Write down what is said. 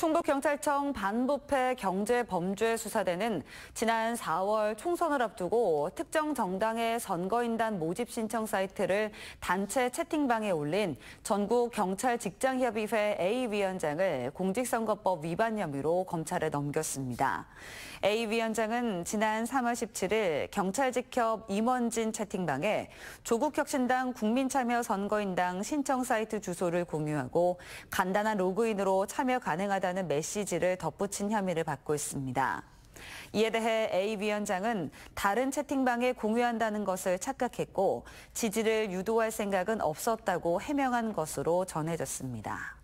충북경찰청 반부패 경제범죄수사대는 지난 4월 총선을 앞두고 특정 정당의 선거인단 모집 신청 사이트를 단체 채팅방에 올린 전국 경찰 직장협의회 A 위원장을 공직선거법 위반 혐의로 검찰에 넘겼습니다. A 위원장은 지난 3월 17일 경찰직협 임원진 채팅방에 조국혁신당 국민참여선거인당 신청 사이트 주소를 공유하고 간단한 로그인으로 참여 가능하다 하다는 메시지를 덧붙인 혐의를 받고 있습니다. 이에 대해 A 위원장은 다른 채팅방에 공유한다는 것을 착각했고 지지를 유도할 생각은 없었다고 해명한 것으로 전해졌습니다.